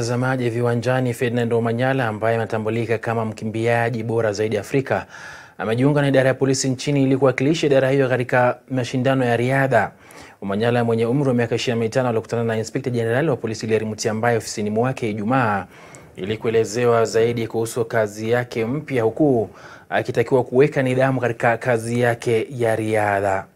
Mtazamaji viwanjani, Ferdinand Omanyala ambaye anatambulika kama mkimbiaji bora zaidi Afrika amejiunga na idara ya polisi nchini ili kuwakilisha idara hiyo katika mashindano ya riadha. Omanyala mwenye umri wa miaka 25 alikutana na inspekta jenerali wa polisi Hilary ambaye ofisini mwake Ijumaa ili kuelezewa zaidi kuhusu kazi yake mpya, huku akitakiwa kuweka nidhamu katika kazi yake ya riadha.